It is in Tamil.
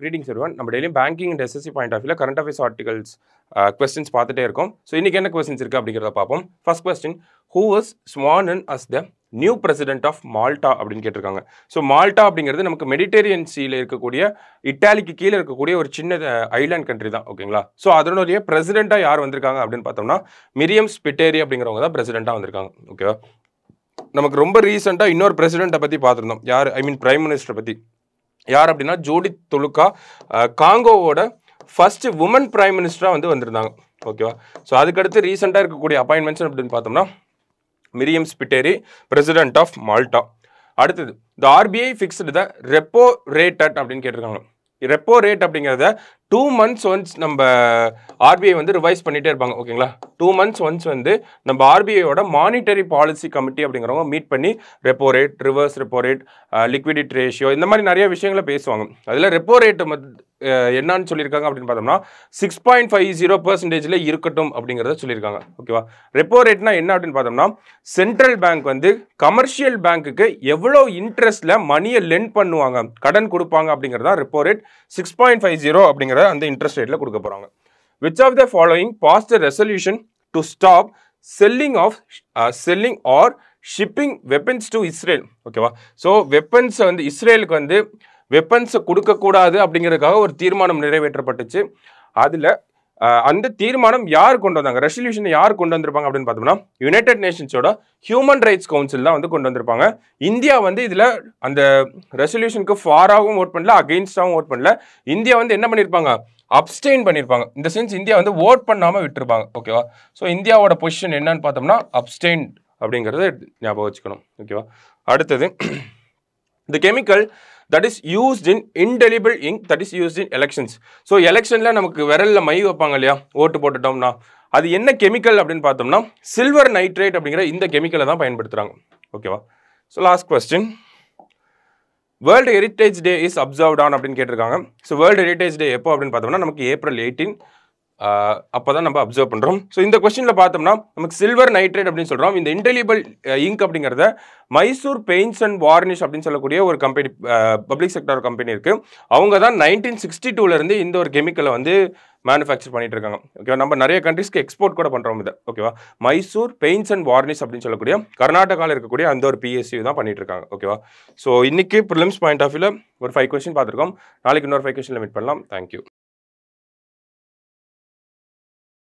கிரீட்டிங்ஸ் ஒருவன் நம்ம டெய்லியும் banking and SSC point of வியூவில் கரண்ட் அஃபேர்ஸ் ஆர்டிகல்ஸ் கொஸ்டின்ஸ் பார்த்துட்டே இருக்கும் ஸோ இன்றைக்கி என்ன கொஸ்டின்ஸ் இருக்குது அப்படிங்கிறத பார்ப்போம் first question who was sworn as the new president of Malta அப்படின்னு கேட்டிருக்காங்க ஸோ மால்டா அப்படிங்கிறது நமக்கு மெடிடேரியன் சீல இருக்கக்கூடிய இட்டாலிக்கு கீழே இருக்கக்கூடிய ஒரு சின்ன ஐலாண்ட் கண்ட்ரி தான் ஓகேங்களா ஸோ அதனுடைய பிரசிடெண்ட்டாக யார் வந்திருக்காங்க அப்படின்னு பார்த்தோம்னா மிரியம் ஸ்பிட்டேரி அப்படிங்கிறவங்க தான் பிரசிடெண்ட்டாக வந்திருக்காங்க ஓகேவா நமக்கு ரொம்ப ரீசெண்டாக இன்னொரு பிரசிடெண்ட்டை பற்றி பார்த்துருந்தோம் யார் ஐ மீன் பிரைம் மினிஸ்டரை பற்றி யார் அப்படின்னா ஜோடி தொழுக்கா காங்கோவோட ஃபர்ஸ்ட் உமன் பிரைம் மினிஸ்டராக வந்து வந்திருந்தாங்க ஓகேவா ஸோ அதுக்கடுத்து ரீசெண்டாக இருக்கக்கூடிய அப்பாயின்மெண்ட்ஸ் அப்படின்னு பார்த்தோம்னா Miriam Spiteri president of Malta அடுத்தது the RBI fixed the repo rate at அப்படின்னு கேட்டிருக்காங்க ரெப்போ ரேட் அப்படிங்கிறத டூ மந்த்ஸ் ஒன்ஸ் நம்ம ஆர்பிஐ வந்து ரிவைஸ் பண்ணிகிட்டே இருப்பாங்க ஓகேங்களா டூ மந்த்ஸ் ஒன்ஸ் வந்து நம்ம ஆர்பிஐயோட மானிட்டரி பாலிசி கமிட்டி அப்படிங்கிறவங்க மீட் பண்ணி repo rate reverse repo rate liquidity ratio இந்த மாதிரி நிறைய விஷயங்களை பேசுவாங்க அதில் ரெப்போ ரேட்டு என்னன்னு சொல்லியிருக்காங்க அப்படின்னு பார்த்தோம்னா சிக்ஸ் பாயிண்ட் ஃபைவ் ஜீரோ பர்சன்டேஜில் இருக்கட்டும் அப்படிங்கிறத சொல்லியிருக்காங்க ஓகேவா ரெப்போ ரேட்னா என்ன அப்படின்னு பார்த்தோம்னா சென்ட்ரல் பேங்க் வந்து கமர்ஷியல் பேங்க்குக்கு எவ்வளோ இன்ட்ரெஸ்ட்டில் மணியை லென்ட் பண்ணுவாங்க கடன் கொடுப்பாங்க அப்படிங்கிறதா repo rate six point five zero அப்படிங்கிற அப்படிங்கிற அந்த இன்ட்ரெஸ்ட் ரேட்டில் கொடுக்க போகிறாங்க which of the following passed resolution to stop selling of selling or shipping weapons to Israel ஓகேவா ஸோ வெப்பன்ஸை வந்து இஸ்ரேலுக்கு வந்து வெப்பன்ஸை கொடுக்கக்கூடாது அப்படிங்கிறதுக்காக ஒரு தீர்மானம் நிறைவேற்றப்பட்டுச்சு அதில் அந்த தீர்மானம் யார் கொண்டு வந்தாங்க ரெசல்யூஷன் யார் கொண்டு வந்திருப்பாங்க அப்படின்னு பார்த்தோம்னா யுனைடெட் நேஷன்ஸோட ஹியூமன் ரைட்ஸ் கவுன்சில் தான் வந்து கொண்டு வந்திருப்பாங்க இந்தியா வந்து இதில் அந்த ரெசல்யூஷனுக்கு ஃபாராகவும் ஓட் பண்ணல அகெயின்ஸ்டாகவும் ஓட் பண்ணல இந்தியா வந்து என்ன பண்ணியிருப்பாங்க அப்டெயின் பண்ணியிருப்பாங்க இந்த சென்ஸ் இந்தியா வந்து ஓட் பண்ணாமல் விட்டுருப்பாங்க ஓகேவா ஸோ இந்தியாவோட பொசிஷன் என்னன்னு பார்த்தோம்னா அப்டெயின் அப்படிங்கிறத ஞாபகம் வச்சுக்கணும் ஓகேவா அடுத்தது இந்த chemical that is used in indelible ink that is used in elections so எலெக்ஷனில் நமக்கு விரலில் மை வைப்பாங்க இல்லையா ஓட்டு போட்டுட்டோம்னா அது என்ன கெமிக்கல் அப்படின்னு பார்த்தோம்னா சில்வர் நைட்ரேட் அப்படிங்கிற இந்த கெமிக்கலை தான் பயன்படுத்துகிறாங்க ஓகேவா so last question world heritage day is observed on அப்படின்னு கேட்டிருக்காங்க ஸோ வேர்ல்டு ஹெரிட்டேஜ் டே எப்போ அப்படின்னு பார்த்தோம்னா நமக்கு ஏப்ரல் எயிட்டீன் அப்போ தான் நம்ம அப்சர்வ் பண்ணுறோம் ஸோ இந்த கொஸ்டினில் பார்த்தோம்னா நமக்கு சில்வர் நைட்ரேட் அப்படின்னு சொல்கிறோம் இந்த இன்டெலிபிள் இங்க் அப்படிங்கிறத மைசூர் பெயிண்ட்ஸ் அண்ட் வார்னிஷ் அப்படின்னு சொல்லக்கூடிய ஒரு கம்பெனி பப்ளிக் செக்டர் கம்பெனி இருக்குது அவங்க தான் நைன்டீன் சிக்ஸ்டி டூலேருந்து இந்த ஒரு கெமிக்கலை வந்து மேனுஃபேக்சர் பண்ணிட்டு இருக்காங்க ஓகேவா நம்ம நிறைய கண்ட்ரிஸ்க்கு எக்ஸ்போர்ட் கூட பண்ணுறோம் இதை ஓகேவா மைசூர் பெயின்ஸ் அண்ட் வார்னிஷ் அப்படின்னு சொல்லக்கூடிய கர்நாடகாவில் இருக்கக்கூடிய அந்த ஒரு பிஎஸ்சி தான் பண்ணிட்டு இருக்காங்க ஓகேவா ஸோ இன்னைக்கு ப்ரிலிம்ஸ் பாயிண்ட் ஆஃப் வியூவில் ஒரு ஃபைவ் கொஸ்டின் பார்த்துருக்கோம் நாளைக்கு இன்னொரு ஃபைவ் கொஸ்டினில் லிமிட் பண்ணலாம் தேங்க்யூ